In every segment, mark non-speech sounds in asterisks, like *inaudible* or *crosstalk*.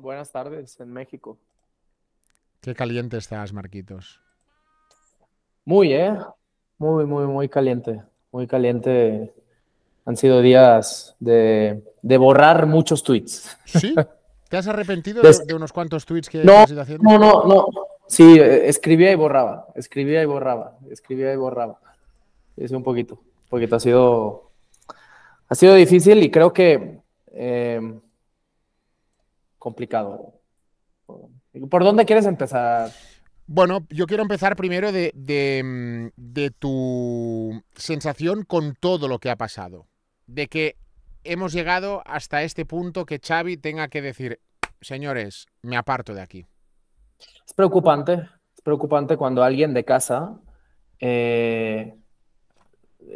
buenas tardes en México. Qué caliente estás, Marquitos. Muy, ¿eh? Muy, muy, muy caliente. Muy caliente. Han sido días de, borrar muchos tweets. ¿Sí? ¿Te has arrepentido de, unos cuantos tweets que no, No, no, no. Sí, escribía y borraba. Escribía y borraba. Escribía y borraba. Es un poquito. Porque poquito. Ha sido, ha sido difícil y creo que Em, complicado. ¿Por dónde quieres empezar? Bueno, yo quiero empezar primero de, de, mm, de, tu sensación con todo lo que ha pasado. De que hemos llegado hasta este punto que Xavi tenga que decir, señores, me aparto de aquí. Es preocupante, es preocupante cuando alguien de casa eh,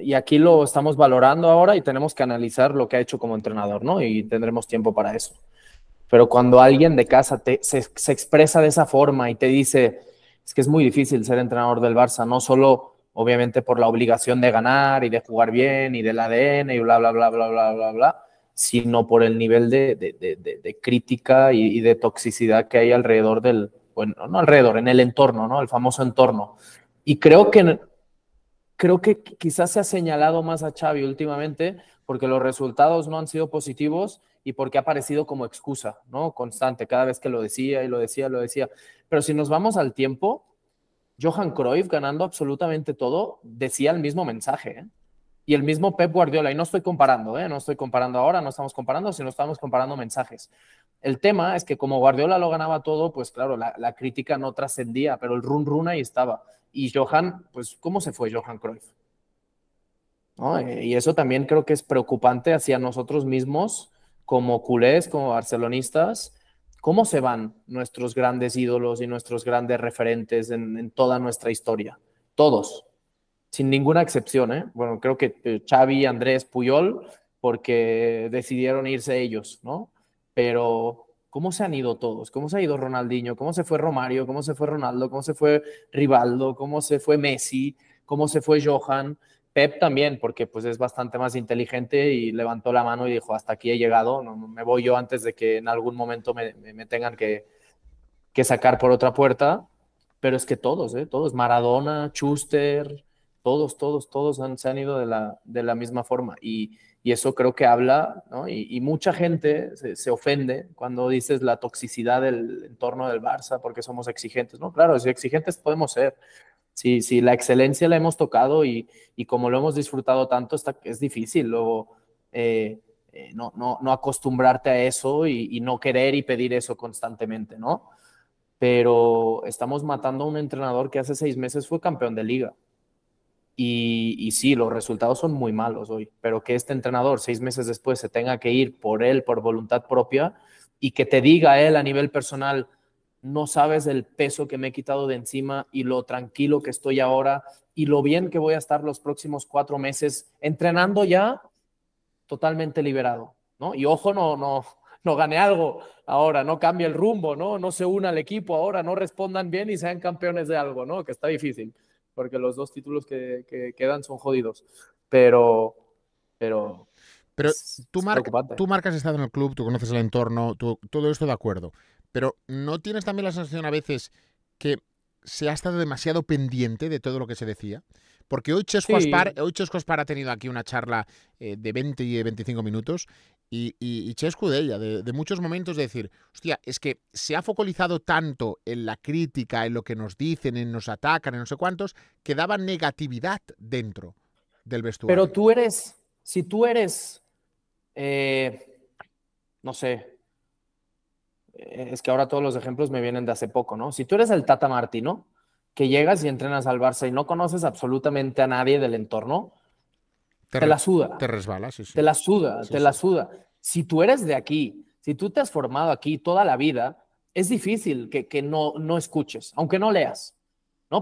y aquí lo estamos valorando ahora y tenemos que analizar lo que ha hecho como entrenador, ¿no? Y tendremos tiempo para eso. Pero cuando alguien de casa se, expresa de esa forma y te dice, es que es muy difícil ser entrenador del Barça, no solo obviamente por la obligación de ganar y de jugar bien y del ADN y bla, bla, bla, bla, bla, bla, bla, sino por el nivel de, crítica y, y, de toxicidad que hay alrededor del, bueno, no alrededor, en el entorno, ¿no? El famoso entorno. Y creo que creo que quizás se ha señalado más a Xavi últimamente porque los resultados no han sido positivos y porque ha aparecido como excusa, ¿no? Constante, cada vez que lo decía y lo decía, y lo decía. Pero si nos vamos al tiempo, Johan Cruyff ganando absolutamente todo, decía el mismo mensaje, ¿eh? Y el mismo Pep Guardiola, y no estoy comparando, ¿eh? no estoy comparando ahora, no estamos comparando, sino estamos comparando mensajes. El tema es que como Guardiola lo ganaba todo, pues claro, la, crítica no trascendía, pero el run run ahí estaba. Y Johan, pues ¿cómo se fue Johan Cruyff? Y eso también creo que es preocupante hacia nosotros mismos, como culés, como barcelonistas, cómo se van nuestros grandes ídolos y nuestros grandes referentes en, toda nuestra historia. Todos, sin ninguna excepción. ¿eh? Bueno, creo que eh, Xavi, Andrés, Puyol, porque decidieron irse ellos, ¿no? pero ¿cómo se han ido todos? ¿Cómo se ha ido Ronaldinho? ¿Cómo se fue Romario? ¿Cómo se fue Ronaldo? ¿Cómo se fue Rivaldo? ¿Cómo se fue Messi? ¿Cómo se fue Johan? Pep también, porque pues es bastante más inteligente y levantó la mano y dijo, hasta aquí he llegado, me voy yo antes de que en algún momento me, tengan que, sacar por otra puerta. Pero es que todos, ¿eh? todos, Maradona, Schuster, todos, todos, todos se han ido de la, de la misma forma. Y, y eso creo que habla, ¿no? y, mucha gente se, ofende cuando dices la toxicidad del entorno del Barça porque somos exigentes, ¿no? Claro, si exigentes podemos ser. Si, si la excelencia la hemos tocado y, como lo hemos disfrutado tanto, está, es difícil luego eh, eh, no, no, acostumbrarte a eso y, y, no querer y pedir eso constantemente, ¿no? Pero estamos matando a un entrenador que hace seis meses fue campeón de liga y, sí, los resultados son muy malos hoy, pero que este entrenador seis meses después se tenga que ir por él, por voluntad propia, y que te diga él a nivel personal, no sabes el peso que me he quitado de encima y lo tranquilo que estoy ahora y lo bien que voy a estar los próximos cuatro meses entrenando ya totalmente liberado, ¿no? Y ojo, no, no, no gane algo ahora, no cambie el rumbo, ¿no? No se una al equipo ahora, no respondan bien y sean campeones de algo, ¿no? Que está difícil porque los dos títulos que, quedan son jodidos. Pero, pero pero tú, marcas. tú marcas estado en el club, tú conoces el entorno, todo esto de acuerdo. Pero ¿no tienes también la sensación a veces que se ha estado demasiado pendiente de todo lo que se decía? Porque hoy Chesco, Aspar, ha tenido aquí una charla eh, de 20 y 25 minutos y, y, Chescu de ella, de, muchos momentos de decir, hostia, es que se ha focalizado tanto en la crítica, en lo que nos dicen, en nos atacan, en no sé cuántos, que daba negatividad dentro del vestuario. Pero tú eres, si tú eres, eh, no sé, eh, es que ahora todos los ejemplos me vienen de hace poco, ¿no? Si tú eres el Tata Martino, que llegas y entrenas al Barça y no conoces absolutamente a nadie del entorno, te, la suda. Te resbala, sí, Te la suda, te la suda. Si tú eres de aquí, si tú te has formado aquí toda la vida, es difícil que, que no, no escuches, aunque no leas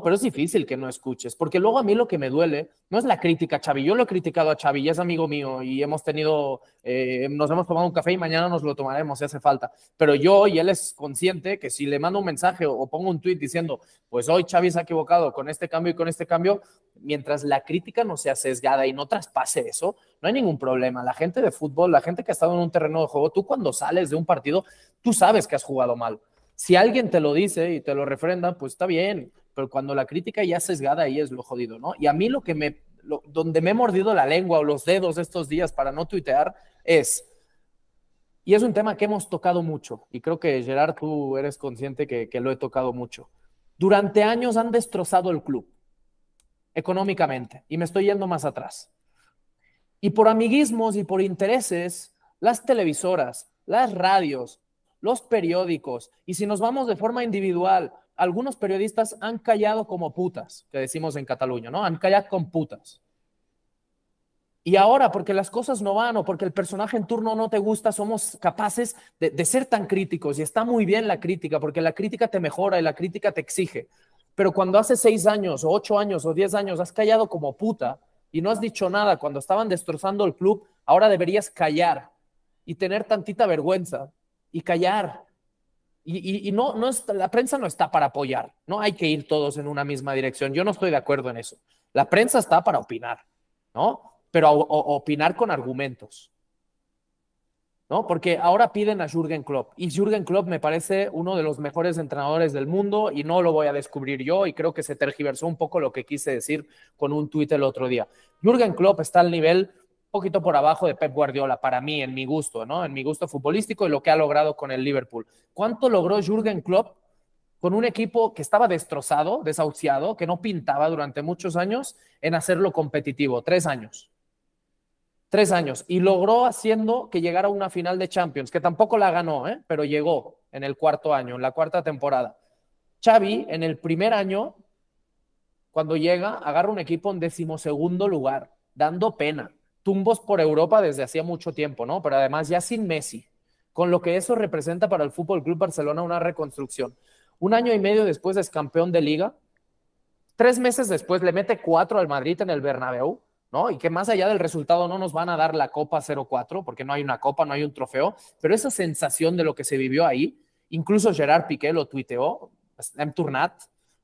pero es difícil que no escuches, porque luego a mí lo que me duele no es la crítica a Yo lo he criticado a Chavi, ya es amigo mío y hemos tenido, eh, nos hemos tomado un café y mañana nos lo tomaremos si hace falta. Pero yo y él es consciente que si le mando un mensaje o, pongo un tweet diciendo, pues hoy Xavi se ha equivocado con este cambio y con este cambio, mientras la crítica no sea sesgada y no traspase eso, no hay ningún problema. La gente de fútbol, la gente que ha estado en un terreno de juego, tú cuando sales de un partido, tú sabes que has jugado mal. Si alguien te lo dice y te lo refrenda, pues está bien pero cuando la crítica ya es sesgada, ahí es lo jodido, ¿no? Y a mí lo que me, donde me he mordido la lengua o los dedos estos días para no tuitear es, y es un tema que hemos tocado mucho, y creo que Gerard, tú eres consciente que, que lo he tocado mucho. Durante años han destrozado el club económicamente, y me estoy yendo más atrás. Y por amiguismos y por intereses, las televisoras, las radios, los periódicos, y si nos vamos de forma individual, algunos periodistas han callado como putas, que decimos en Cataluña, ¿no? Han callado con putas. Y ahora, porque las cosas no van o porque el personaje en turno no te gusta, somos capaces de, de, ser tan críticos. Y está muy bien la crítica, porque la crítica te mejora y la crítica te exige. Pero cuando hace seis años, o ocho años, o diez años has callado como puta y no has dicho nada cuando estaban destrozando el club, ahora deberías callar y tener tantita vergüenza y callar y, no, no está, la prensa no está para apoyar, no hay que ir todos en una misma dirección. Yo no estoy de acuerdo en eso. La prensa está para opinar, ¿no? Pero opinar con argumentos, ¿no? Porque ahora piden a Jürgen Klopp y Jürgen Klopp me parece uno de los mejores entrenadores del mundo y no lo voy a descubrir yo y creo que se tergiversó un poco lo que quise decir con un tuit el otro día. Jürgen Klopp está al nivel poquito por abajo de Pep Guardiola, para mí, en mi gusto, ¿no? En mi gusto futbolístico y lo que ha logrado con el Liverpool. ¿Cuánto logró Jürgen Klopp con un equipo que estaba destrozado, desahuciado, que no pintaba durante muchos años, en hacerlo competitivo? Tres años. Tres años. Y logró haciendo que llegara a una final de Champions, que tampoco la ganó, ¿eh? pero llegó en el cuarto año, en la cuarta temporada. Xavi, en el primer año, cuando llega, agarra un equipo en decimosegundo lugar, dando pena tumbos por Europa desde hacía mucho tiempo, ¿no? Pero además ya sin Messi, con lo que eso representa para el Fútbol Club Barcelona una reconstrucción. Un año y medio después es campeón de liga, tres meses después le mete cuatro al Madrid en el Bernabéu, ¿no? Y que más allá del resultado no nos van a dar la Copa 0-4, porque no hay una copa, no hay un trofeo, pero esa sensación de lo que se vivió ahí, incluso Gerard Piqué lo tuiteó, en Turnat,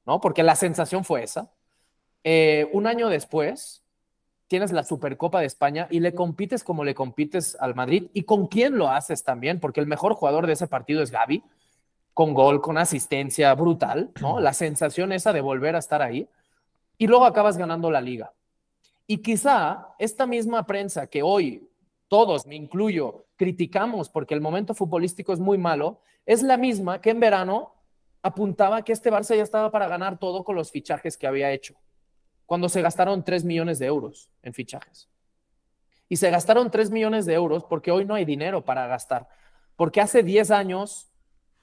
¿no? Porque la sensación fue esa. Eh, un año después, tienes la Supercopa de España y le compites como le compites al Madrid y con quién lo haces también, porque el mejor jugador de ese partido es Gaby, con gol, con asistencia brutal, ¿no? La sensación esa de volver a estar ahí y luego acabas ganando la liga. Y quizá esta misma prensa que hoy todos, me incluyo, criticamos porque el momento futbolístico es muy malo, es la misma que en verano apuntaba que este Barça ya estaba para ganar todo con los fichajes que había hecho cuando se gastaron 3 millones de euros en fichajes. Y se gastaron 3 millones de euros porque hoy no hay dinero para gastar. Porque hace 10 años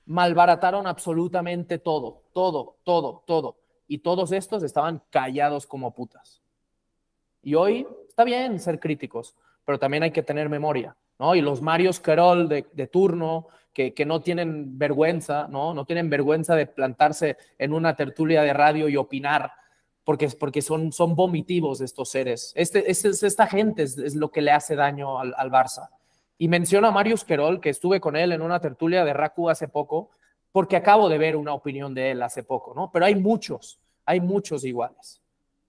malbarataron absolutamente todo, todo, todo, todo. Y todos estos estaban callados como putas. Y hoy está bien ser críticos, pero también hay que tener memoria, ¿no? Y los Marios querol de, turno, que, no tienen vergüenza, ¿no? No tienen vergüenza de plantarse en una tertulia de radio y opinar porque, porque son, son vomitivos estos seres. Este, este es esta gente es, lo que le hace daño al, al Barça. Y menciona a Marius Querol, que estuve con él en una tertulia de Raku hace poco, porque acabo de ver una opinión de él hace poco, ¿no? Pero hay muchos, hay muchos iguales.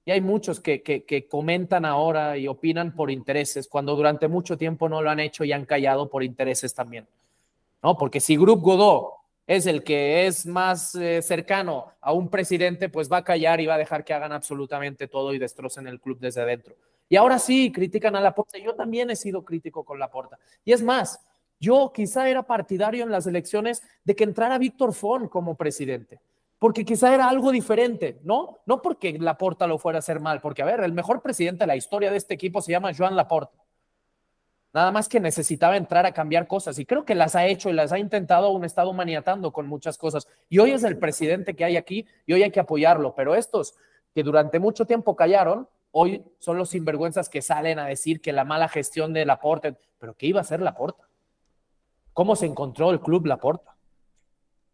Y hay muchos que, que comentan ahora y opinan por intereses, cuando durante mucho tiempo no lo han hecho y han callado por intereses también, ¿no? Porque si Group Godot es el que es más eh, cercano a un presidente, pues va a callar y va a dejar que hagan absolutamente todo y destrocen el club desde adentro. Y ahora sí, critican a Laporta. Yo también he sido crítico con Laporta. Y es más, yo quizá era partidario en las elecciones de que entrara Víctor Fon como presidente, porque quizá era algo diferente, ¿no? No porque Laporta lo fuera a hacer mal, porque a ver, el mejor presidente de la historia de este equipo se llama Joan Laporta. Nada más que necesitaba entrar a cambiar cosas y creo que las ha hecho y las ha intentado, aún estado maniatando con muchas cosas. Y hoy es el presidente que hay aquí y hoy hay que apoyarlo, pero estos que durante mucho tiempo callaron, hoy son los sinvergüenzas que salen a decir que la mala gestión de aporte. pero ¿qué iba a hacer porta? ¿Cómo se encontró el club La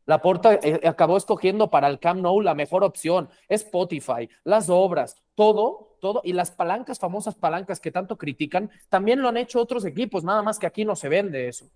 Laporta eh, acabó escogiendo para el Camp Nou la mejor opción, Spotify, las obras, todo todo, y las palancas, famosas palancas que tanto critican, también lo han hecho otros equipos, nada más que aquí no se vende eso.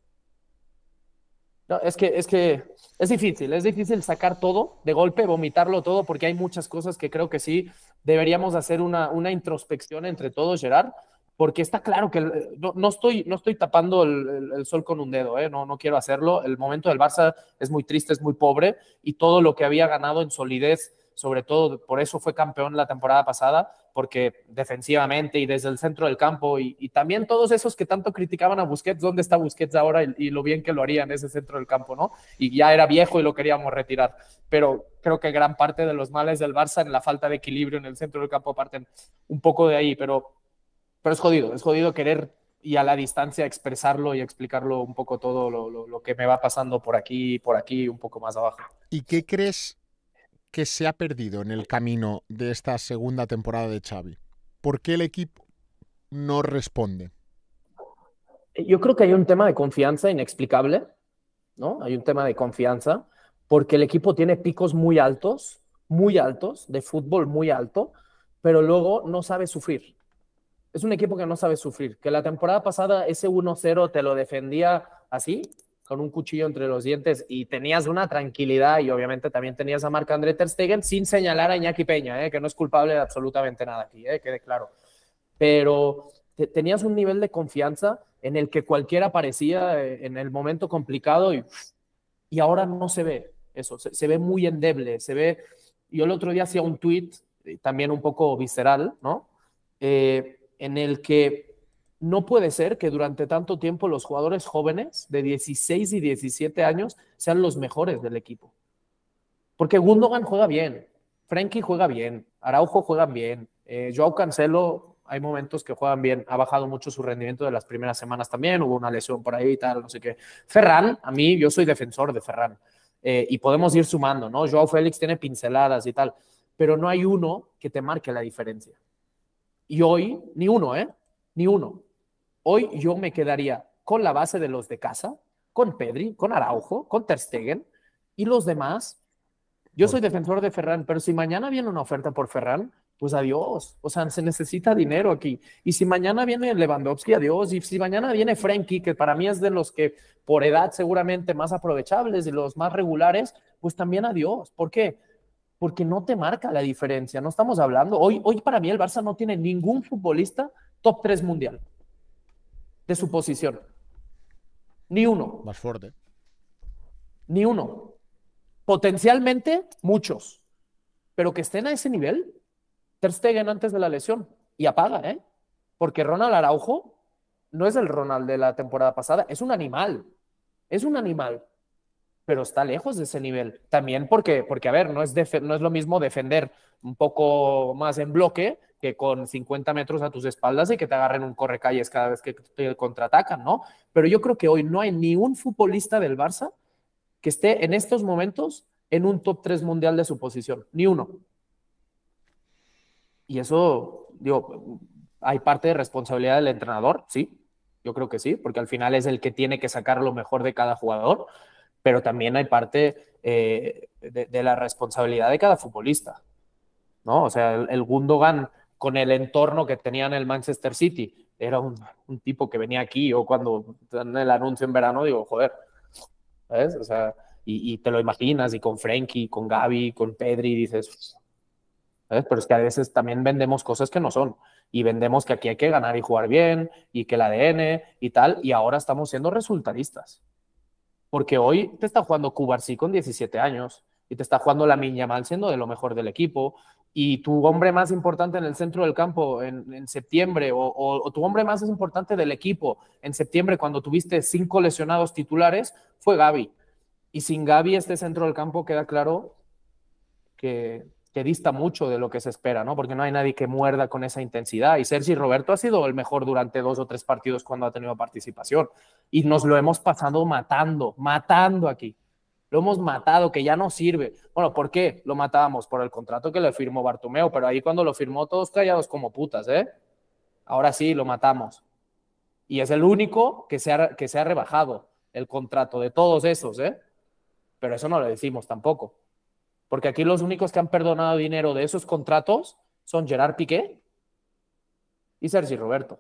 es que, es que es difícil, es difícil sacar todo de golpe, vomitarlo todo, porque hay muchas cosas que creo que sí deberíamos hacer una, una introspección entre todos, Gerard, porque está claro que no, no estoy, no estoy tapando el, sol con un dedo, ¿eh? no, no quiero hacerlo. El momento del Barça es muy triste, es muy pobre, y todo lo que había ganado en solidez sobre todo por eso fue campeón la temporada pasada, porque defensivamente y desde el centro del campo y, también todos esos que tanto criticaban a Busquets, ¿dónde está Busquets ahora y, lo bien que lo haría en ese centro del campo, ¿no? Y ya era viejo y lo queríamos retirar, pero creo que gran parte de los males del Barça en la falta de equilibrio en el centro del campo parten un poco de ahí, pero, pero es jodido, es jodido querer y a la distancia expresarlo y explicarlo un poco todo lo, lo que me va pasando por aquí, por aquí, un poco más abajo. ¿Y qué crees que se ha perdido en el camino de esta segunda temporada de Xavi? ¿Por qué el equipo no responde? Yo creo que hay un tema de confianza inexplicable, ¿no? Hay un tema de confianza porque el equipo tiene picos muy altos, muy altos, de fútbol muy alto, pero luego no sabe sufrir. Es un equipo que no sabe sufrir, que la temporada pasada ese 1-0 te lo defendía así con un cuchillo entre los dientes y tenías una tranquilidad y obviamente también tenías a Marc André Ter Stegen sin señalar a Iñaki Peña, eh, que no es culpable de absolutamente nada aquí, eh, quede claro. Pero tenías un nivel de confianza en el que cualquiera parecía eh, en el momento complicado y, y ahora no se ve eso, se, ve muy endeble, se ve... Yo el otro día hacía un tweet también un poco visceral, ¿no? en el que no puede ser que durante tanto tiempo los jugadores jóvenes de 16 y 17 años sean los mejores del equipo. Porque Gundogan juega bien, Frankie juega bien, Araujo juega bien, eh, Joao Cancelo hay momentos que juegan bien, ha bajado mucho su rendimiento de las primeras semanas también, hubo una lesión por ahí y tal, no sé qué. Ferran, a mí yo soy defensor de Ferran eh, y podemos ir sumando, ¿no? Joao Félix tiene pinceladas y tal, pero no hay uno que te marque la diferencia. Y hoy, ni uno, ¿eh? Ni uno. Hoy yo me quedaría con la base de los de casa, con Pedri, con Araujo, con Ter Stegen y los demás. Yo soy defensor de Ferran, pero si mañana viene una oferta por Ferran, pues adiós. O sea, se necesita dinero aquí. Y si mañana viene Lewandowski, adiós. Y si mañana viene Frenkie, que para mí es de los que por edad seguramente más aprovechables y los más regulares, pues también adiós. ¿Por qué? Porque no te marca la diferencia. No estamos hablando. Hoy, hoy para mí el Barça no tiene ningún futbolista top 3 mundial de su posición. Ni uno. Más fuerte. Ni uno. Potencialmente muchos. Pero que estén a ese nivel, Ter antes de la lesión. Y apaga, ¿eh? Porque Ronald Araujo no es el Ronald de la temporada pasada, es un animal. Es un animal. Pero está lejos de ese nivel. También porque, porque a ver, no es, no es lo mismo defender un poco más en bloque que con 50 metros a tus espaldas y que te agarren un correcalles cada vez que te contraatacan, ¿no? Pero yo creo que hoy no hay ni un futbolista del Barça que esté en estos momentos en un top 3 mundial de su posición, ni uno. Y eso, digo, hay parte de responsabilidad del entrenador, sí, yo creo que sí, porque al final es el que tiene que sacar lo mejor de cada jugador, pero también hay parte eh, de, la responsabilidad de cada futbolista, ¿no? O sea, el, el Gundogan con el entorno que tenía en el Manchester City. Era un, tipo que venía aquí, o cuando en el anuncio en verano digo, joder, ¿sabes? O sea, y, te lo imaginas, y con Frankie con Gaby, con Pedri, dices, ¿sabes? Pero es que a veces también vendemos cosas que no son, y vendemos que aquí hay que ganar y jugar bien, y que el ADN y tal, y ahora estamos siendo resultadistas. Porque hoy te está jugando Cubarsí con 17 años, y te está jugando la mal siendo de lo mejor del equipo, y tu hombre más importante en el centro del campo en, septiembre o, tu hombre más importante del equipo en septiembre cuando tuviste cinco lesionados titulares fue Gaby. Y sin Gaby este centro del campo queda claro que, que dista mucho de lo que se espera, ¿no? Porque no hay nadie que muerda con esa intensidad. Y Sergi Roberto ha sido el mejor durante dos o tres partidos cuando ha tenido participación. Y nos lo hemos pasado matando, matando aquí lo hemos matado, que ya no sirve. Bueno, ¿por qué lo matábamos? Por el contrato que le firmó Bartomeo, pero ahí cuando lo firmó todos callados como putas, ¿eh? Ahora sí, lo matamos. Y es el único que se ha, que se ha rebajado el contrato de todos esos, ¿eh? Pero eso no lo decimos tampoco. Porque aquí los únicos que han perdonado dinero de esos contratos son Gerard Piqué y Sergi Roberto.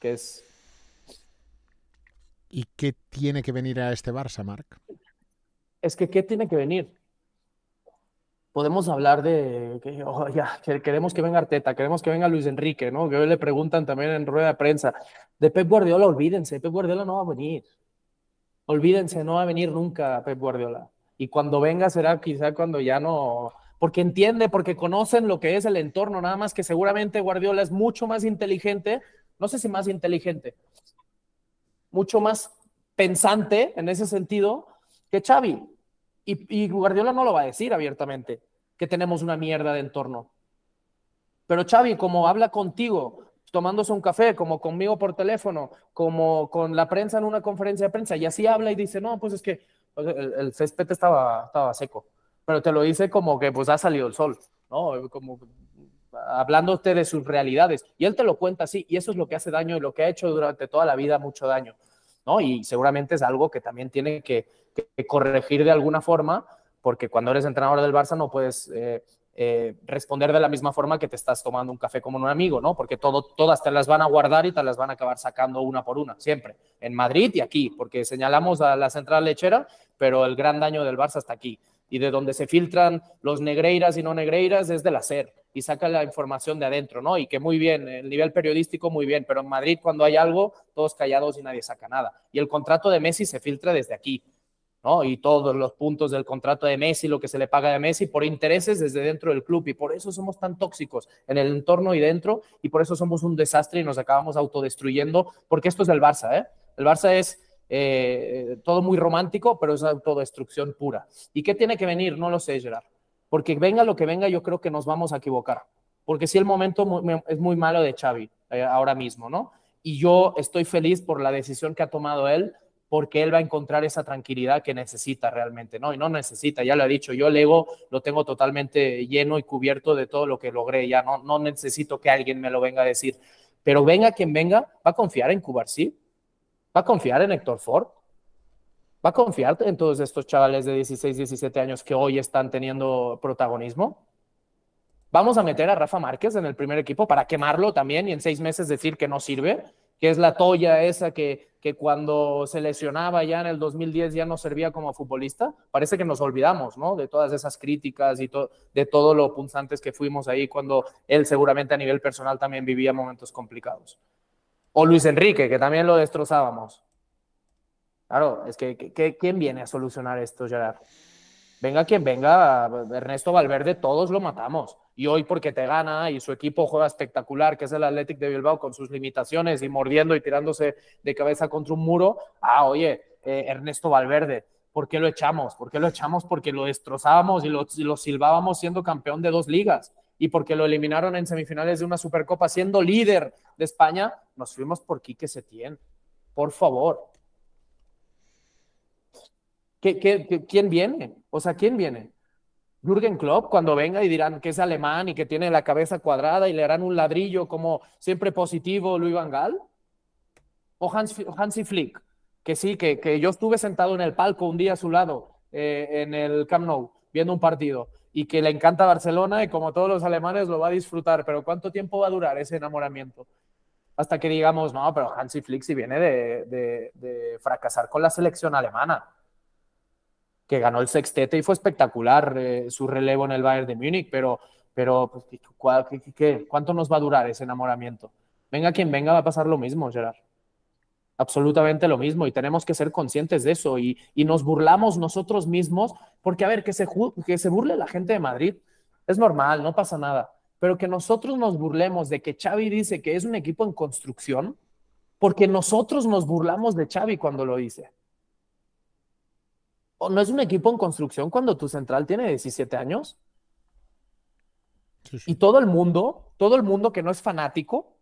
Que es ¿Y qué tiene que venir a este Barça, Marc? Es que, ¿qué tiene que venir? Podemos hablar de que, oh, ya, queremos que venga Arteta, queremos que venga Luis Enrique, ¿no? Que hoy le preguntan también en rueda de prensa. De Pep Guardiola, olvídense, Pep Guardiola no va a venir. Olvídense, no va a venir nunca Pep Guardiola. Y cuando venga será quizá cuando ya no, porque entiende, porque conocen lo que es el entorno, nada más que seguramente Guardiola es mucho más inteligente, no sé si más inteligente, mucho más pensante en ese sentido que Xavi. Y, Guardiola no lo va a decir abiertamente, que tenemos una mierda de entorno. Pero Xavi, como habla contigo, tomándose un café, como conmigo por teléfono, como con la prensa en una conferencia de prensa, y así habla y dice, no, pues es que el, césped estaba, estaba seco. Pero te lo dice como que pues ha salido el sol, ¿no? Como hablando de sus realidades. Y él te lo cuenta así, y eso es lo que hace daño y lo que ha hecho durante toda la vida mucho daño, ¿no? Y seguramente es algo que también tiene que, corregir de alguna forma, porque cuando eres entrenador del Barça no puedes eh, eh, responder de la misma forma que te estás tomando un café como un amigo, ¿no? Porque todo, todas te las van a guardar y te las van a acabar sacando una por una, siempre, en Madrid y aquí, porque señalamos a la central lechera, pero el gran daño del Barça está aquí. Y de donde se filtran los negreiras y no negreiras es del hacer, y saca la información de adentro, ¿no? Y que muy bien, el nivel periodístico muy bien, pero en Madrid cuando hay algo, todos callados y nadie saca nada. Y el contrato de Messi se filtra desde aquí, ¿no? Y todos los puntos del contrato de Messi, lo que se le paga a Messi, por intereses desde dentro del club. Y por eso somos tan tóxicos en el entorno y dentro, y por eso somos un desastre y nos acabamos autodestruyendo, porque esto es el Barça, ¿eh? El Barça es... Eh, todo muy romántico, pero es autodestrucción pura. ¿Y qué tiene que venir? No lo sé, Gerard porque venga lo que venga, yo creo que nos vamos a equivocar, porque si el momento es muy malo de Xavi eh, ahora mismo, ¿no? Y yo estoy feliz por la decisión que ha tomado él, porque él va a encontrar esa tranquilidad que necesita realmente, ¿no? Y no necesita, ya lo he dicho, yo el lo tengo totalmente lleno y cubierto de todo lo que logré, ya no, necesito que alguien me lo venga a decir, pero venga quien venga, va a confiar en sí va a confiar en Héctor Ford, ¿Va a confiar en todos estos chavales de 16, 17 años que hoy están teniendo protagonismo? ¿Vamos a meter a Rafa Márquez en el primer equipo para quemarlo también y en seis meses decir que no sirve? Que es la toya esa que, que cuando se lesionaba ya en el 2010 ya no servía como futbolista. Parece que nos olvidamos, ¿no? De todas esas críticas y de todo lo punzantes que fuimos ahí cuando él seguramente a nivel personal también vivía momentos complicados. O Luis Enrique, que también lo destrozábamos. Claro, es que, ¿quién viene a solucionar esto, Gerard? Venga quien venga, Ernesto Valverde, todos lo matamos. Y hoy porque te gana y su equipo juega espectacular, que es el Athletic de Bilbao con sus limitaciones y mordiendo y tirándose de cabeza contra un muro. Ah, oye, eh, Ernesto Valverde, ¿por qué lo echamos? ¿Por qué lo echamos? Porque lo destrozábamos y lo, lo silbábamos siendo campeón de dos ligas y porque lo eliminaron en semifinales de una Supercopa siendo líder de España, nos fuimos por Quique Setién. Por favor, quién viene? O sea, ¿quién viene? Jürgen Klopp, cuando venga y dirán que es alemán y que tiene la cabeza cuadrada y le harán un ladrillo como siempre positivo Luis Van Gaal. O Hansi Flick, que sí, que, yo estuve sentado en el palco un día a su lado, eh, en el Camp Nou, viendo un partido, y que le encanta Barcelona y como todos los alemanes lo va a disfrutar, pero ¿cuánto tiempo va a durar ese enamoramiento? Hasta que digamos, no, pero Hansi Flick si viene de fracasar con la selección alemana que ganó el sextete y fue espectacular eh, su relevo en el Bayern de Múnich, pero, pero pues, cuánto nos va a durar ese enamoramiento? Venga quien venga, va a pasar lo mismo, Gerard. Absolutamente lo mismo y tenemos que ser conscientes de eso y, y nos burlamos nosotros mismos porque, a ver, que se, que se burle la gente de Madrid es normal, no pasa nada, pero que nosotros nos burlemos de que Xavi dice que es un equipo en construcción porque nosotros nos burlamos de Xavi cuando lo dice. ¿No es un equipo en construcción cuando tu central tiene 17 años? Y todo el mundo, todo el mundo que no es fanático,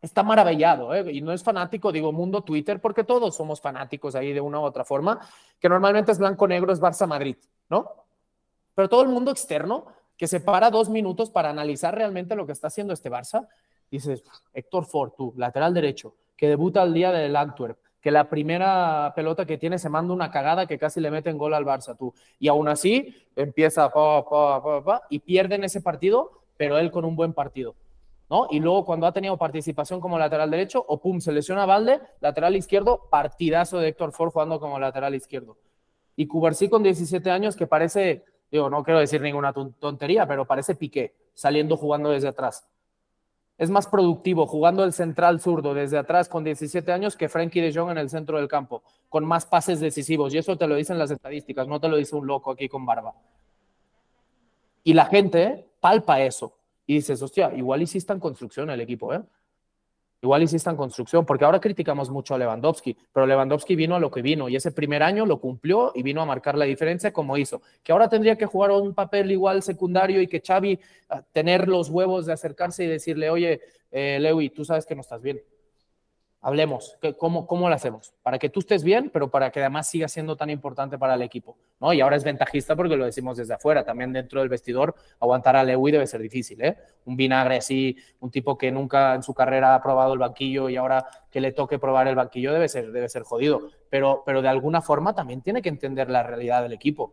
está maravillado, ¿eh? y no es fanático, digo, mundo Twitter, porque todos somos fanáticos ahí de una u otra forma, que normalmente es blanco-negro, es Barça-Madrid, ¿no? Pero todo el mundo externo que se para dos minutos para analizar realmente lo que está haciendo este Barça, dices, Héctor Fortu, lateral derecho, que debuta el día del Antwerp, que la primera pelota que tiene se manda una cagada que casi le meten gol al Barça tú. Y aún así empieza pa, pa, pa, y pierden ese partido, pero él con un buen partido. ¿no? Y luego cuando ha tenido participación como lateral derecho, o pum, se lesiona Valde, lateral izquierdo, partidazo de Héctor Ford jugando como lateral izquierdo. Y Cubarsí con 17 años que parece, digo, no quiero decir ninguna tontería, pero parece Piqué, saliendo jugando desde atrás es más productivo jugando el central zurdo desde atrás con 17 años que Frankie de Jong en el centro del campo, con más pases decisivos. Y eso te lo dicen las estadísticas, no te lo dice un loco aquí con barba. Y la gente palpa eso. Y dices, hostia, igual hiciste en construcción el equipo, ¿eh? Igual hiciste en construcción, porque ahora criticamos mucho a Lewandowski, pero Lewandowski vino a lo que vino y ese primer año lo cumplió y vino a marcar la diferencia como hizo. Que ahora tendría que jugar un papel igual secundario y que Xavi ah, tener los huevos de acercarse y decirle, oye, eh, Lewy, tú sabes que no estás bien hablemos, ¿cómo, ¿cómo lo hacemos? Para que tú estés bien, pero para que además siga siendo tan importante para el equipo, ¿no? Y ahora es ventajista porque lo decimos desde afuera, también dentro del vestidor, aguantar a Lewy debe ser difícil, ¿eh? Un vinagre así, un tipo que nunca en su carrera ha probado el banquillo y ahora que le toque probar el banquillo debe ser, debe ser jodido, pero, pero de alguna forma también tiene que entender la realidad del equipo.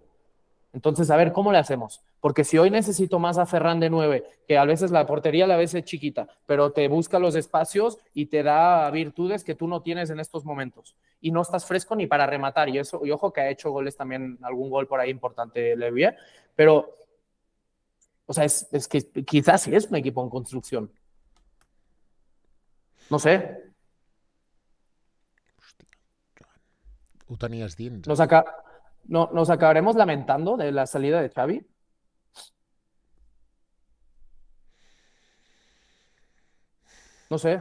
Entonces, a ver, ¿cómo le hacemos? Porque si hoy necesito más a Ferran de 9, que a veces la portería la veces es chiquita, pero te busca los espacios y te da virtudes que tú no tienes en estos momentos. Y no estás fresco ni para rematar. Y, eso, y ojo que ha hecho goles también, algún gol por ahí importante Levía. Pero, o sea, es, que quizás sí es un equipo en construcción. No sé. Utanías Ho tenies dins. No nos acabaremos lamentando de la salida de Xavi. No sé.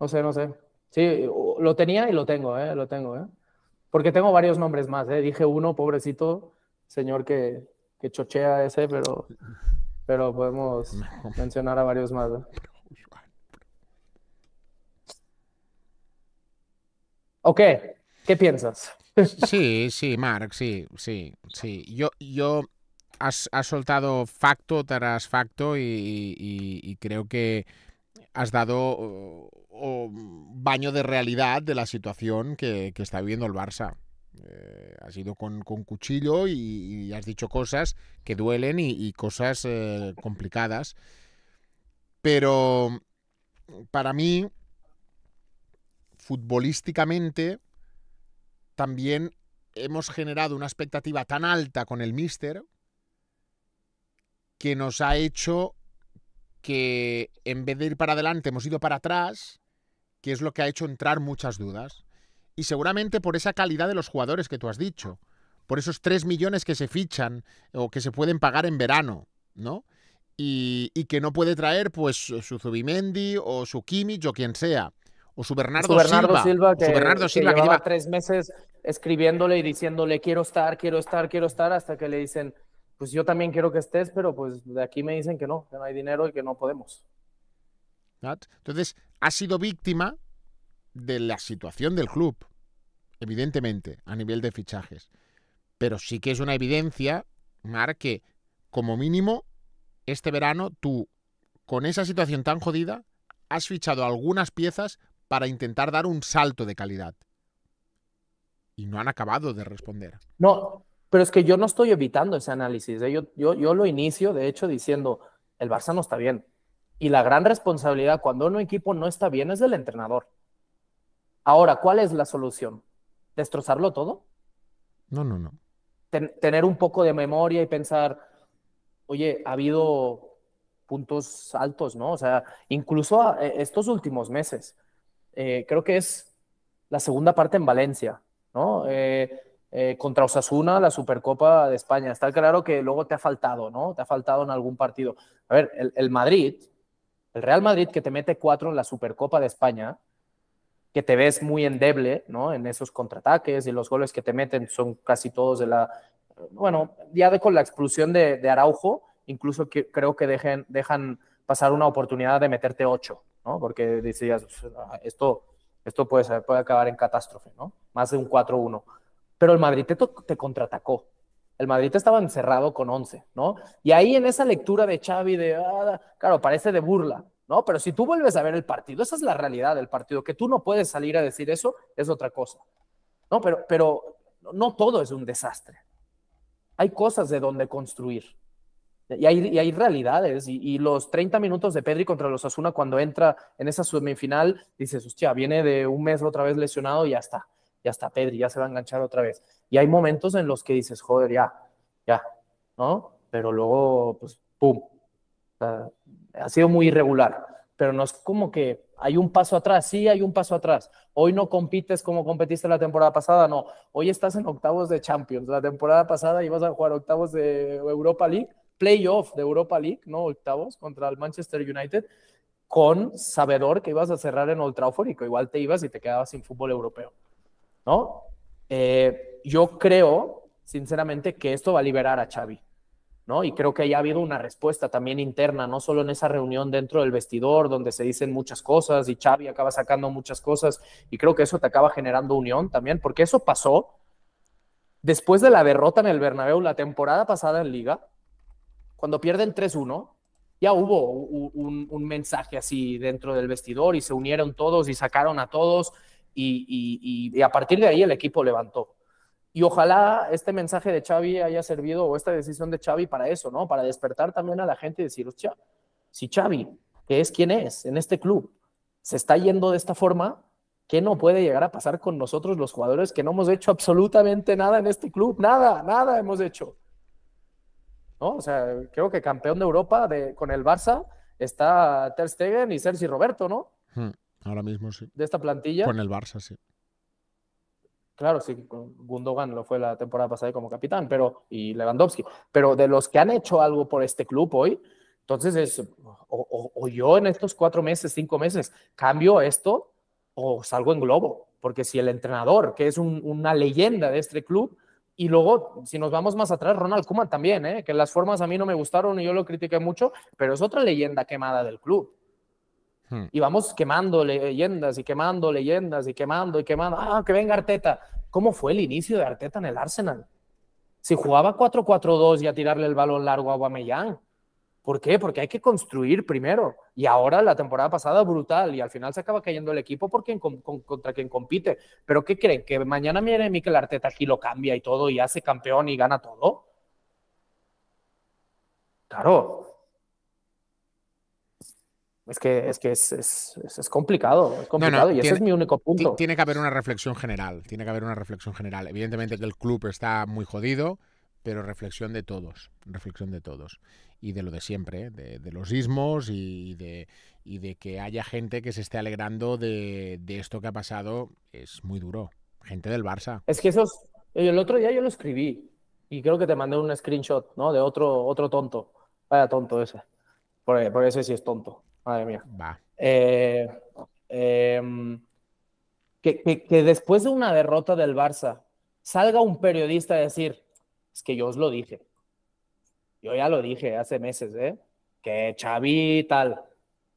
No sé, no sé. Sí, lo tenía y lo tengo, ¿eh? Lo tengo, ¿eh? Porque tengo varios nombres más, ¿eh? Dije uno, pobrecito, señor que, chochea ese, pero, pero podemos *laughs* mencionar a varios más. ¿eh? ¿O qué? piensas? Sí, sí, Marc, sí, sí, sí. Yo, yo has, soltado facto tras facto y, creo que has dado o, baño de realidad de la situación que, está viviendo el Barça. Eh, has ido con, cuchillo y, has dicho cosas que duelen y, cosas eh, complicadas. Pero para mí, futbolísticamente también hemos generado una expectativa tan alta con el míster que nos ha hecho que en vez de ir para adelante hemos ido para atrás, que es lo que ha hecho entrar muchas dudas. Y seguramente por esa calidad de los jugadores que tú has dicho, por esos 3 millones que se fichan o que se pueden pagar en verano, ¿no? Y, que no puede traer pues su Zubimendi o su Kimmich o quien sea o su Bernardo, Silva, lleva tres meses escribiéndole y diciéndole quiero estar, quiero estar, quiero estar, hasta que le dicen, pues yo también quiero que estés, pero pues de aquí me dicen que no, que no hay dinero y que no podemos. Entonces, ha sido víctima de la situación del club, evidentemente, a nivel de fichajes. Pero sí que es una evidencia, Mar, que como mínimo, este verano tú, con esa situación tan jodida, has fichado algunas piezas para intentar dar un salto de calidad. Y no han acabado de responder. No, pero es que yo no estoy evitando ese análisis. ¿eh? Yo, yo, yo lo inicio, de hecho, diciendo, el Barça no está bien. Y la gran responsabilidad cuando un equipo no está bien es del entrenador. Ahora, ¿cuál es la solución? ¿Destrozarlo todo? No, no, no. tener un poco de memoria y pensar, oye, ha habido puntos altos, ¿no? O sea, incluso eh, estos últimos meses. Eh, creo que es la segunda parte en Valencia, ¿no? Eh, eh, contra Osasuna, la Supercopa de España. Está claro que luego te ha faltado, ¿no? Te ha faltado en algún partido. A ver, el, Madrid, el Real Madrid que te mete cuatro en la Supercopa de España, que te ves muy endeble, ¿no? En esos contraataques y los goles que te meten son casi todos de la... Bueno, ya de, con la exclusión de, Araujo, incluso creo que dejen, dejan pasar una oportunidad de meterte ocho, ¿no? Porque decías, pues, ah, esto, esto puede, puede acabar en catástrofe, ¿no? Más de un 4-1. Pero el Madrid te, contraatacó. El Madrid estaba encerrado con 11, ¿no? Y ahí en esa lectura de Xavi, de, ah, claro, parece de burla, ¿no? Pero si tú vuelves a ver el partido, esa es la realidad del partido, que tú no puedes salir a decir eso, es otra cosa, ¿no? Pero, pero no todo es un desastre. Hay cosas de donde construir. Y hay, realidades. Y, los 30 minutos de Pedri contra los Asuna cuando entra en esa semifinal, dices, hostia, viene de un mes otra vez lesionado y ya está. Ya está Pedri, ya se va a enganchar otra vez. Y hay momentos en los que dices, joder, ya, ya, ¿no? Pero luego, pues, ¡pum! ha sido muy irregular. Pero no es como que hay un paso atrás, sí, hay un paso atrás. Hoy no compites como competiste la temporada pasada, no. Hoy estás en octavos de Champions. La temporada pasada ibas a jugar octavos de Europa League playoff de Europa League, ¿no? Octavos contra el Manchester United, con sabedor que ibas a cerrar en Old Trafford y igual te ibas y te quedabas sin fútbol europeo, ¿no? Eh, yo creo, sinceramente, que esto va a liberar a Xavi, ¿no? Y creo que haya habido una respuesta también interna, no solo en esa reunión dentro del vestidor donde se dicen muchas cosas y Xavi acaba sacando muchas cosas y creo que eso te acaba generando unión también, porque eso pasó después de la derrota en el Bernabéu la temporada pasada en Liga, cuando pierden 3-1, ya hubo un, mensaje así dentro del vestidor y se unieron todos y sacaron a todos y, a partir de ahí el equipo levantó. Y ojalá este mensaje de Xavi haya servido o esta decisión de Xavi para eso, ¿no? Para despertar también a la gente y decir, hostia, si Xavi, que es quien es en este club, se está yendo de esta forma, ¿qué no puede llegar a pasar con nosotros los jugadores que no hemos hecho absolutamente nada en este club? Nada, nada hemos hecho. ¿no? O sea, creo que campeón de Europa de, con el Barça está Ter Stegen y Sergi Roberto, ¿no? Hmm, ahora mismo sí. De esta plantilla. Con el Barça, sí. Claro, sí, Gundogan lo fue la temporada pasada como capitán, pero y Lewandowski. Pero de los que han hecho algo por este club hoy, entonces es o, yo en estos cuatro meses, cinco meses, cambio esto o salgo en globo. Porque si el entrenador, que es una leyenda de este club, y luego, si nos vamos más atrás, Ronald Kuman también, ¿eh? que las formas a mí no me gustaron y yo lo critiqué mucho, pero es otra leyenda quemada del club. Hmm. Y vamos quemando leyendas y quemando leyendas y quemando y quemando. Ah, que venga Arteta. ¿Cómo fue el inicio de Arteta en el Arsenal? Si jugaba 4-4-2 y a tirarle el balón largo a Aubameyang, ¿Por qué? Porque hay que construir primero. Y ahora la temporada pasada brutal y al final se acaba cayendo el equipo porque contra quien compite. Pero ¿qué creen? ¿Que mañana viene Mikel Arteta aquí lo cambia y todo y hace campeón y gana todo? Claro. Es que, es, que es, complicado, y ese es mi único punto. Tiene que haber una reflexión general, tiene que haber una reflexión general. Evidentemente que el club está muy jodido, pero reflexión de todos, reflexión de todos. Y de lo de siempre, ¿eh? de, los ismos y de, que haya gente que se esté alegrando de, esto que ha pasado, es muy duro. Gente del Barça. Es que eso es... Eh, el otro día yo lo escribí y creo que te mandé un screenshot, ¿no? De otro, otro tonto. Vaya tonto ese. Por eso eh, ese sí es tonto. Madre mía. Va. Em, que después de una derrota del Barça salga un periodista a decir es que yo os lo dije. Yo ya lo dije hace meses, ¿eh? Que Xavi tal.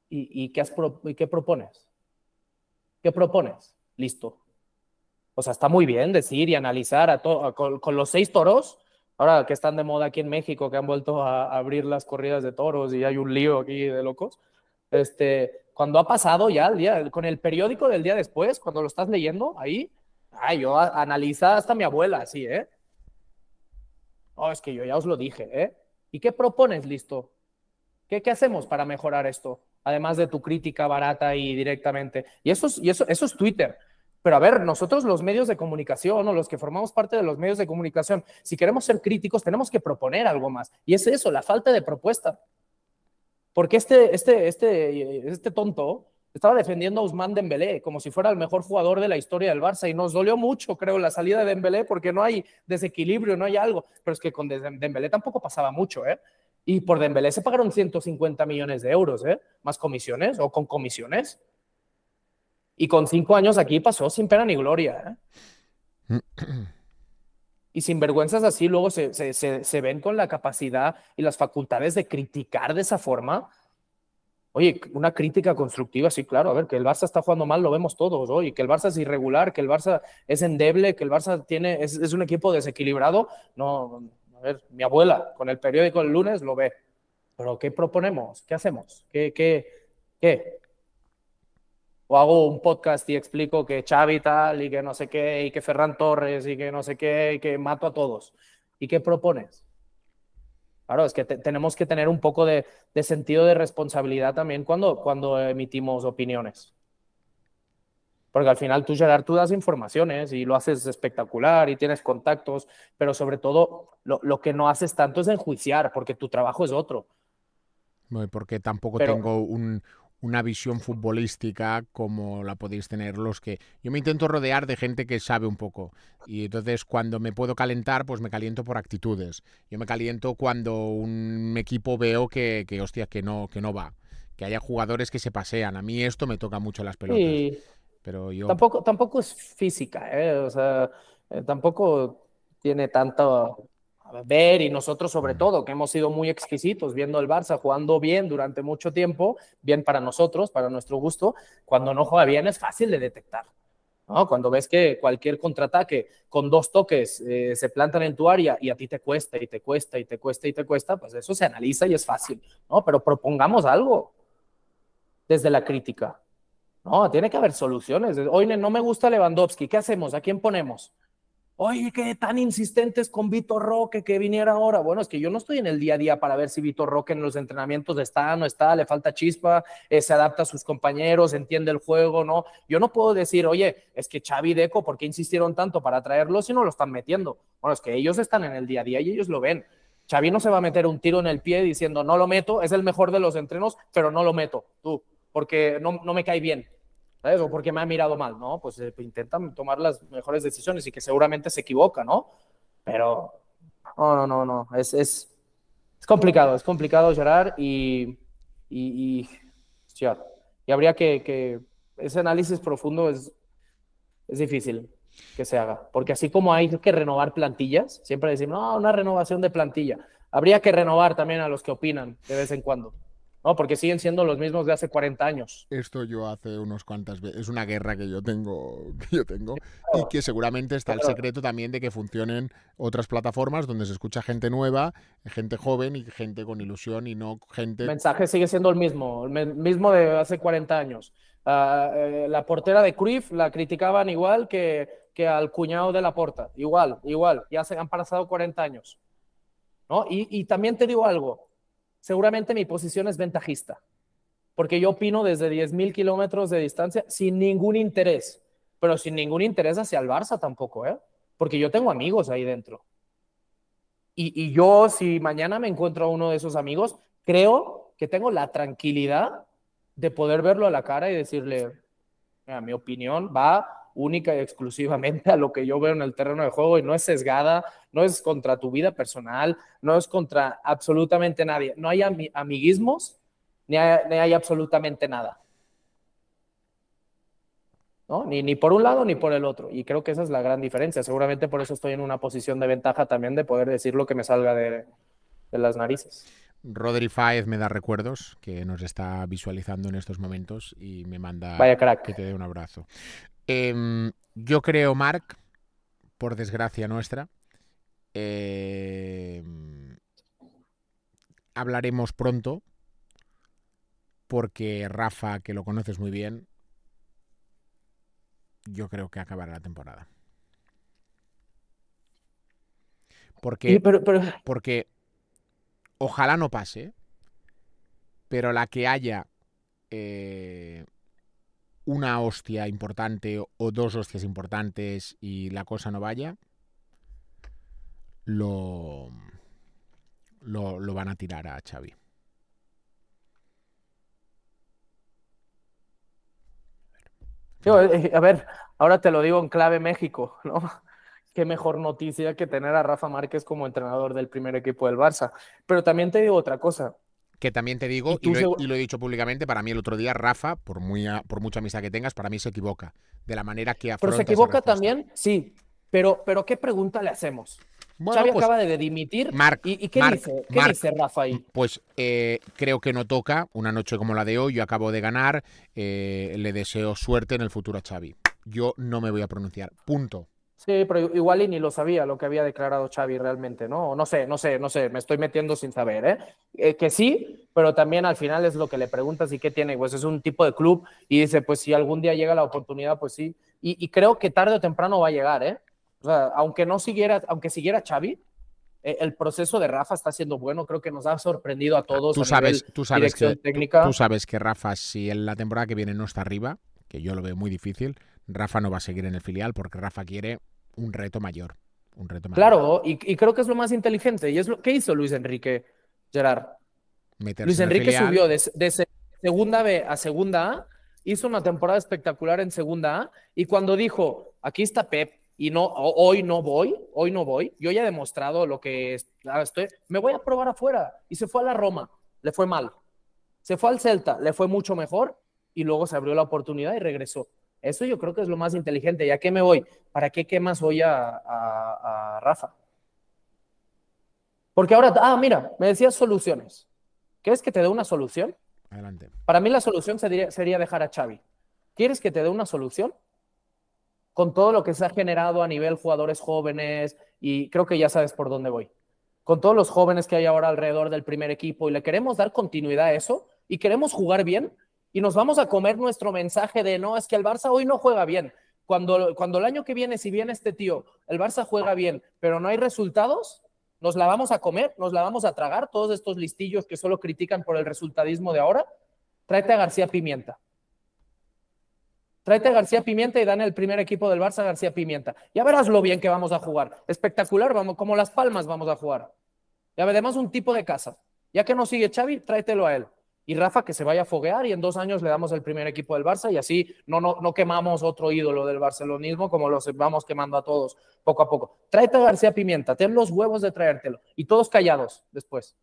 ¿Y, y qué, y qué propones? ¿Qué propones? Listo. O sea, está muy bien decir y analizar a todo con, los seis toros, ahora que están de moda aquí en México, que han vuelto a, abrir las corridas de toros y hay un lío aquí de locos. Este, cuando ha pasado ya el día, con el periódico del día después, cuando lo estás leyendo ahí, ay, yo analizaba hasta mi abuela, así, ¿eh? Oh, es que yo ya os lo dije, ¿eh? ¿Y qué propones, listo? ¿Qué, qué hacemos para mejorar esto? Además de tu crítica barata y directamente. Y eso es, y eso, Twitter. Pero a ver, nosotros los medios de comunicación o los que formamos parte de los medios de comunicación, si queremos ser críticos, tenemos que proponer algo más. Y es eso, la falta de propuesta. Porque este, este, este, este tonto estaba defendiendo a Usman Dembélé como si fuera el mejor jugador de la historia del Barça y nos dolió mucho, creo, la salida de Dembélé porque no hay desequilibrio, no hay algo, pero es que con Dembélé tampoco pasaba mucho, ¿eh? Y por Dembélé se pagaron 150 millones de euros, ¿eh? Más comisiones o con comisiones. Y con cinco años aquí pasó sin pena ni gloria, ¿eh? Y sinvergüenzas así luego se ven con la capacidad y las facultades de criticar de esa forma Oye, una crítica constructiva, sí, claro, a ver, que el Barça está jugando mal, lo vemos todos, oye, que el Barça es irregular, que el Barça es endeble, que el Barça tiene, es, un equipo desequilibrado, no, a ver, mi abuela con el periódico el lunes lo ve, pero ¿qué proponemos? ¿Qué hacemos? ¿Qué, qué, qué? O hago un podcast y explico que Xavi tal, y que no sé qué, y que Ferran Torres, y que no sé qué, y que mato a todos. ¿Y qué propones? Claro, es que tenemos que tener un poco de, sentido de responsabilidad también cuando, emitimos opiniones. Porque al final tú, Gerard, tú das informaciones y lo haces espectacular y tienes contactos, pero sobre todo lo, que no haces tanto es enjuiciar, porque tu trabajo es otro. No, porque tampoco tengo un, una visión futbolística como la podéis tener los que... Yo me intento rodear de gente que sabe un poco. Y entonces cuando me puedo calentar, pues me caliento por actitudes. Yo me caliento cuando un equipo veo que, que hostia, que no, que no va. Que haya jugadores que se pasean. A mí esto me toca mucho las pelotas. Pero yo... Tampoco, tampoco es física, ¿eh? O sea, eh, tampoco tiene tanto ver y nosotros sobre todo, que hemos sido muy exquisitos viendo el Barça, jugando bien durante mucho tiempo, bien para nosotros, para nuestro gusto, cuando no juega bien es fácil de detectar. ¿no? Cuando ves que cualquier contraataque con dos toques eh, se plantan en tu área y a ti te cuesta y te cuesta y te cuesta y te cuesta, pues eso se analiza y es fácil, ¿no? Pero propongamos algo desde la crítica. No, tiene que haber soluciones. Hoy no me gusta Lewandowski, ¿qué hacemos? ¿A quién ponemos? Oye, qué tan insistentes con Vitor Roque que viniera ahora. Bueno, es que yo no estoy en el día a día para ver si Vitor Roque en los entrenamientos está, no está, le falta chispa, eh, se adapta a sus compañeros, entiende el juego, ¿no? Yo no puedo decir, oye, es que Xavi Deco, ¿por qué insistieron tanto para traerlo si no lo están metiendo? Bueno, es que ellos están en el día a día y ellos lo ven. Xavi no se va a meter un tiro en el pie diciendo, no lo meto, es el mejor de los entrenos, pero no lo meto, tú, porque no, no me cae bien. O porque me ha mirado mal, ¿no? Pues eh, intentan tomar las mejores decisiones y que seguramente se equivoca, ¿no? Pero, no, no, no, no, es, es, es complicado, es complicado llorar y, y, y habría que, que, ese análisis profundo es, es difícil que se haga, porque así como hay que renovar plantillas, siempre decimos, no, una renovación de plantilla, habría que renovar también a los que opinan de vez en cuando. Porque siguen siendo los mismos de hace 40 años. Esto yo hace unos cuantas veces, es una guerra que yo tengo, *laughs* yo tengo y que seguramente está el secreto también de que funcionen otras plataformas donde se escucha gente nueva, gente joven y gente con ilusión y no gente... El mensaje sigue siendo el mismo, el mismo de hace 40 años. Ah, eh, la portera de Cruyff la criticaban igual que, que al cuñado de la porta, igual, igual, ya han pasado 40 años. y también te digo algo, seguramente mi posición es ventajista, porque yo opino desde 10.000 kilómetros de distancia sin ningún interés, pero sin ningún interés hacia el Barça tampoco, ¿eh? porque yo tengo amigos ahí dentro. Y, yo, si mañana me encuentro a uno de esos amigos, creo que tengo la tranquilidad de poder verlo a la cara y decirle, mira, mi opinión va única y exclusivamente *laughs* a lo que yo veo en el terreno de juego y no es sesgada, no es contra tu vida personal, no es contra absolutamente nadie. No hay amiguismos ni hay, absolutamente nada. ¿No? Ni, ni por un lado ni por el otro. Y creo que esa es la gran diferencia. Seguramente por eso estoy en una posición de ventaja también de poder decir lo que me salga de, las narices. Rodri Faez me da recuerdos que nos está visualizando en estos momentos y me manda que te dé un abrazo. Em, yo creo, Mark, por desgracia nuestra, em, hablaremos pronto porque Rafa, que lo conoces muy bien, yo creo que acabará la temporada. Porque, ojalá no pase, pero la que haya eh, una hostia importante o dos hostias importantes y la cosa no vaya, lo, lo, lo van a tirar a Xavi. Eh, a ver, ahora te lo digo en clave México, ¿no? *laughs* Qué mejor noticia que tener a Rafa Márquez como entrenador del primer equipo del Barça. Pero también te digo otra cosa. Que también te digo, y, lo, he dicho públicamente, para mí el otro día Rafa, por, muy por mucha amistad que tengas, para mí se equivoca de la manera que afronta. Pero se equivoca también, sí. Pero, pero ¿qué pregunta le hacemos? Pues acaba de dimitir. ¿Y, qué, dice? ¿Qué dice Rafa ahí? Mm, pues eh, creo que no toca una noche como la de hoy. Yo acabo de ganar. Eh, le deseo suerte en el futuro a Xavi. Yo no me voy a pronunciar. Punto. Sí, pero igual y ni lo sabía lo que había declarado Xavi realmente, ¿no? No sé, no sé, no sé, me estoy metiendo sin saber, ¿eh? ¿eh? Que sí, pero también al final es lo que le preguntas y qué tiene, pues es un tipo de club y dice, pues si algún día llega la oportunidad, pues sí. Y, creo que tarde o temprano va a llegar, ¿eh? O sea, aunque no siguiera, aunque siguiera Xavi, e-, el proceso de Rafa está siendo bueno, creo que nos ha sorprendido a todos. Tú sabes, tú técnica. Tú, tú sabes que Rafa, si en la temporada que viene no está arriba, que yo lo veo muy difícil, Rafa no va a seguir en el filial porque Rafa quiere un reto mayor. Un reto mayor. Claro, y, creo que es lo más inteligente. ¿Y es lo que hizo Luis Enrique Gerard? Luis Enrique subió de, segunda B a segunda A, hizo una temporada espectacular en segunda A, y cuando dijo, aquí está Pep, y no, hoy no voy, hoy no voy, yo ya he demostrado lo que ah, estoy, me voy a probar afuera. Y se fue a la Roma, le fue mal. Se fue al Celta, le fue mucho mejor, y luego se abrió la oportunidad y regresó. Eso yo creo que es lo más inteligente. ¿Ya qué me voy? ¿Para qué más voy a, a, Rafa? Porque ahora, ah, mira, me decías soluciones. ¿Quieres que te dé una solución? Adelante. Para mí la solución sería, sería dejar a Xavi. ¿Quieres que te dé una solución? Con todo lo que se ha generado a nivel jugadores jóvenes y creo que ya sabes por dónde voy. Con todos los jóvenes que hay ahora alrededor del primer equipo y le queremos dar continuidad a eso y queremos jugar bien, y nos vamos a comer nuestro mensaje de no, es que el Barça hoy no juega bien. Cuando, cuando el año que viene, si viene este tío, el Barça juega bien, pero no hay resultados, nos la vamos a comer, nos la vamos a tragar, todos estos listillos que solo critican por el resultadismo de ahora. Tráete a García Pimienta. Tráete a García Pimienta y dan el primer equipo del Barça a García Pimienta. Ya verás lo bien que vamos a jugar. Espectacular, vamos, como Las Palmas vamos a jugar. ya veremos un tipo de casa. Ya que no sigue Xavi, tráetelo a él y Rafa que se vaya a foguear y en dos años le damos el primer equipo del Barça y así no, no, no quemamos otro ídolo del barcelonismo como los vamos quemando a todos poco a poco. Tráete a García Pimienta, ten los huevos de traértelo y todos callados después,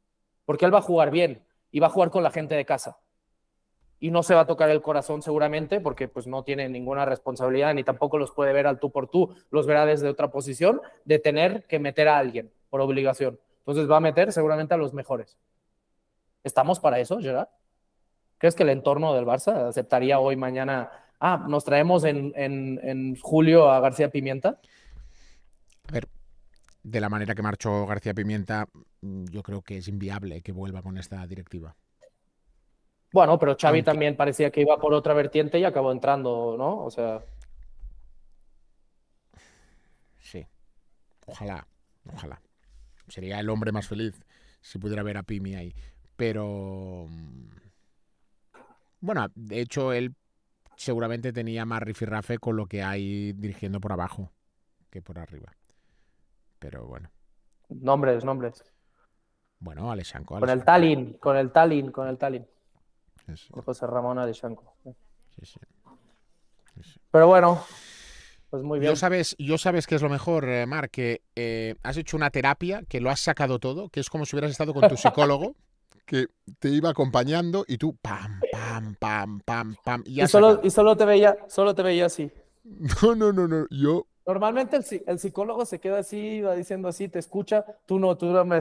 porque él va a jugar bien y va a jugar con la gente de casa. Y no se va a tocar el corazón seguramente porque pues no tiene ninguna responsabilidad ni tampoco los puede ver al tú por tú, los verá desde otra posición de tener que meter a alguien por obligación. Entonces va a meter seguramente a los mejores. ¿Estamos para eso, Gerard? ¿Crees que el entorno del Barça aceptaría hoy, mañana, ah, nos traemos en, julio a García Pimienta? A ver, de la manera que marchó García Pimienta, mm, yo creo que es inviable que vuelva con esta directiva. Bueno, pero Xavi también parecía que iba por otra vertiente y acabó entrando, ¿no? O sea. Sí. Ojalá, ojalá. Sería el hombre más feliz si pudiera ver a Pimi ahí. Pero. Mm, bueno, de hecho, él seguramente tenía más rifirrafe con lo que hay dirigiendo por abajo que por arriba. Pero bueno. Nombres, nombres. Bueno, Alexanco. Con el Tallinn, con el Tallinn, con el Tallinn. Sí, José Ramón Alexanco. Pero bueno, pues muy bien. Yo sabes, yo sabes que es lo mejor, eh, Mar, que eh, has hecho una terapia, que lo has sacado todo, que es como si hubieras estado con tu psicólogo. *laughs* que te iba acompañando y tú pam, pam, pam, pam, pam. Y, solo, y solo te veía, solo te veía así. *laughs* No, no, no, no. Yo. Normalmente el, psicólogo se queda así, va diciendo así, te escucha, tú no, tú no me...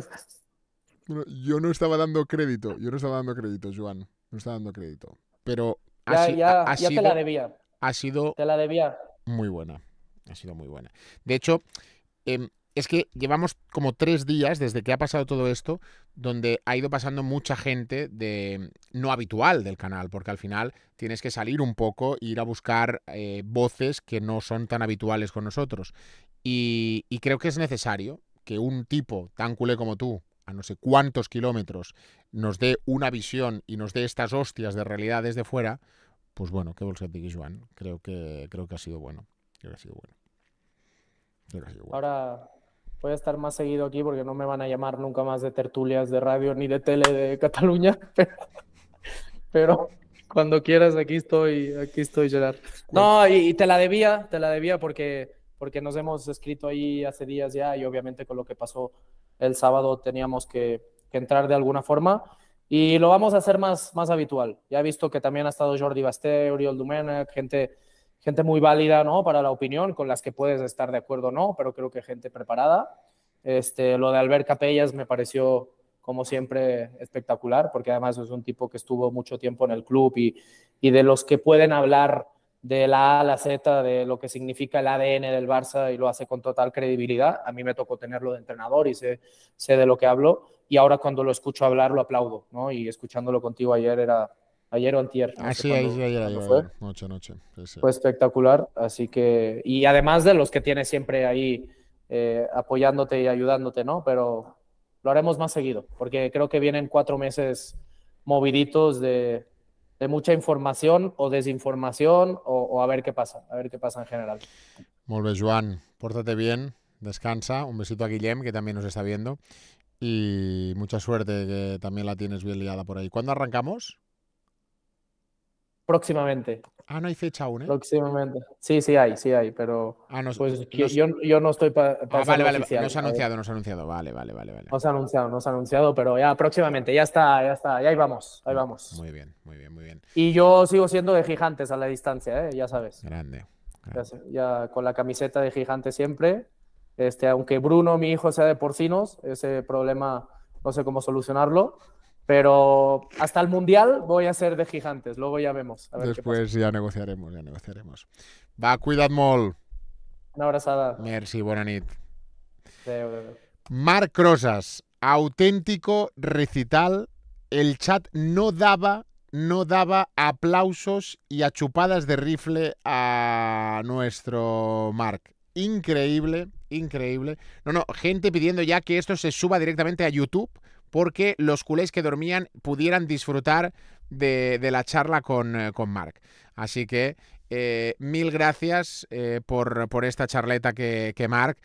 Yo no estaba dando crédito, yo no estaba dando crédito, Joan. No estaba dando crédito. Pero ya, ya, ya te la debía. Ha sido. Te la debía. Muy buena. Ha sido muy buena. De hecho, eh, es que llevamos como tres días desde que ha pasado todo esto, donde ha ido pasando mucha gente de mm, no habitual del canal, porque al final tienes que salir un poco e ir a buscar eh, voces que no son tan habituales con nosotros. Y, creo que es necesario que un tipo tan culé como tú, a no sé cuántos kilómetros, nos dé una visión y nos dé estas hostias de realidad desde fuera, pues bueno, qué bolsa de creo que, creo que ha sido bueno. Creo que ha sido bueno. Creo que ha sido bueno. Ahora voy a estar más seguido aquí porque no me van a llamar nunca más de tertulias de radio ni de tele de Cataluña, *laughs* pero, cuando quieras aquí estoy, aquí estoy Gerard. No, y, te la debía, te la debía porque, porque nos hemos escrito ahí hace días ya y obviamente con lo que pasó el sábado teníamos que, entrar de alguna forma. Y lo vamos a hacer más, más habitual. Ya he visto que también ha estado Jordi Basté, Oriol Dumena, gente gente muy válida, ¿no? Para la opinión, con las que puedes estar de acuerdo o no, pero creo que gente preparada. Este, lo de Albert Capellas me pareció, como siempre, espectacular, porque además es un tipo que estuvo mucho tiempo en el club y, y de los que pueden hablar de la A a la Z, de lo que significa el ADN del Barça y lo hace con total credibilidad. A mí me tocó tenerlo de entrenador y sé, sé de lo que hablo. Y ahora cuando lo escucho hablar, lo aplaudo, ¿no? Y escuchándolo contigo ayer era, ayer o antier. ah, sí, ayer, ayer, fue. noche, noche. fue espectacular, así que, y además de los que tienes siempre ahí eh, apoyándote y ayudándote, ¿no? Pero lo haremos más seguido, porque creo que vienen cuatro meses moviditos de, mucha información o desinformación o, a ver qué pasa, a ver qué pasa en general. Muy bien, Juan. pórtate bien, descansa, un besito a Guillem, que también nos está viendo, y mucha suerte, que también la tienes bien liada por ahí. ¿Cuándo arrancamos? Próximamente. Ah, no hay fecha aún, ¿eh? Próximamente. Sí, sí hay, sí hay, pero. Ah, no pues yo, yo, no estoy para. Pa ah, vale, vale, oficial, nos ha anunciado, nos ha anunciado. Vale, vale, vale, vale. Nos ha anunciado, nos ha anunciado, pero ya próximamente, ya está, ya está, ya ahí vamos, ahí vamos. Muy bien, muy bien, muy bien. Y yo sigo siendo de gigantes a la distancia, ¿eh? ya sabes. Grande. Ya, con la camiseta de gigante siempre. Este, aunque Bruno, mi hijo, sea de porcinos, ese problema no sé cómo solucionarlo. Pero hasta el Mundial voy a ser de gigantes, luego ya vemos. Después ya negociaremos, ya negociaremos. Va, cuidad mol. Una abrazada. Merci, buena nit. Marc Rosas, auténtico recital. El chat no daba, no daba aplausos y achupadas de rifle a nuestro Marc. Increíble, increíble. No, no, gente pidiendo ya que esto se suba directamente a YouTube porque los culés que dormían pudieran disfrutar de, la charla con, eh, con, Mark. Así que eh, mil gracias eh, por, esta charleta que, que Mark